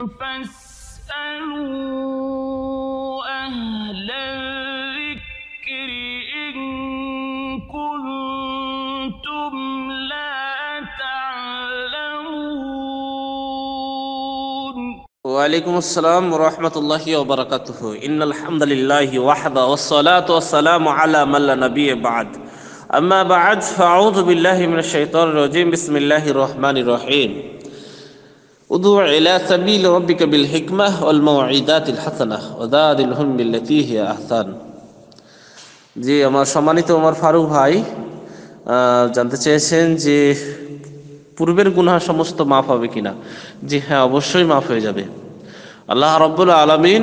فاسألوا أهل الذكر إن كنتم لا تعلمون وعليكم السلام ورحمة الله وبركاته إن الحمد لله وحده والصلاة والسلام على من لا نبي بعد أما بعد فأعوذ بالله من الشيطان الرجيم بسم الله الرحمن الرحيم ادعو الى سبيل ربك بالحكمه والموعظات الحسنه وذادلهم بالتي هي احسن জি আমার সম্মানিত আমার ফারুক ভাই জানতে চেয়েছেন যে পূর্বের গুনা সমস্ত মাফ হবে কিনা জি হ্যাঁ অবশ্যই মাফ হয়ে যাবে আল্লাহ রব্বুল আলমিন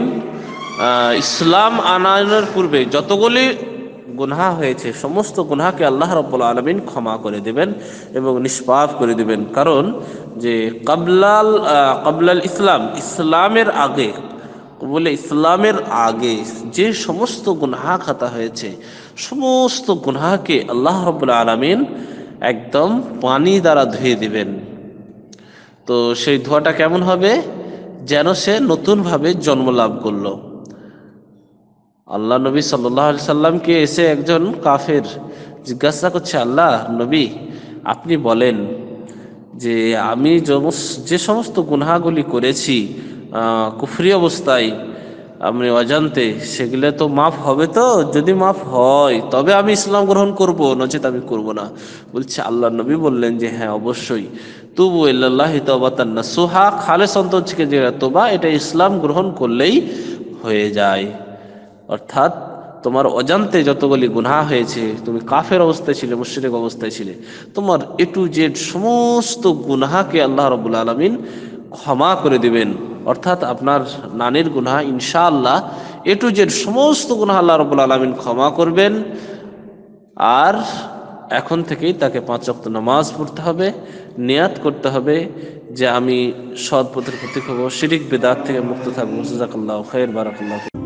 ইসলাম আনায়নের পূর্বে যতগুলি গুনহা হয়েছে সমস্ত গুনহাকে আল্লাহ রব্বুল আলমিন ক্ষমা করে দেবেন এবং নিষ্পাপ করে দেবেন কারণ যে কাবলাল কাবলাল ইসলাম ইসলামের আগে বলে ইসলামের আগে যে সমস্ত গুনহা খাতা হয়েছে সমস্ত গুনহাকে আল্লাহ রব্বুল আলমিন একদম পানি দ্বারা ধুয়ে দিবেন তো সেই ধোয়াটা কেমন হবে যেন সে নতুনভাবে জন্ম লাভ করলো আল্লাহ নবী সাল্লি সাল্লামকে এসে একজন কাফের জিজ্ঞাসা করছে আল্লাহ নবী আপনি বলেন যে আমি যে সমস্ত গুনহাগুলি করেছি কুফরি অবস্থায় আমি অজান্তে সেগুলো তো মাফ হবে তো যদি মাফ হয় তবে আমি ইসলাম গ্রহণ করব নচেত আমি করব না বলছে আল্লাহ নবী বললেন যে হ্যাঁ অবশ্যই তুবু ইল্লাহ সোহা সুহা খালে সন্তোষকে যে তোবা এটা ইসলাম গ্রহণ করলেই হয়ে যায় অর্থাৎ তোমার অজান্তে যতগুলি গুনা হয়েছে তুমি কাফের অবস্থায় ছিলে মুশ্রিক অবস্থায় ছিলে তোমার এ টু জেড সমস্ত গুনাহাকে আল্লাহ রবুল আলমিন ক্ষমা করে দিবেন অর্থাৎ আপনার নানির ইনশা ইনশাআল্লাহ এ টু জেড সমস্ত গুনা আল্লাহ রবুল আলমিন ক্ষমা করবেন আর এখন থেকেই তাকে পাঁচ অক্ত নামাজ পড়তে হবে নেয়াত করতে হবে যে আমি সৎ পথের প্রতীক হব সিরিক বেদাত থেকে মুক্ত থাকবো সুজাকাল্লাহ খৈর বারাকাল্লাহ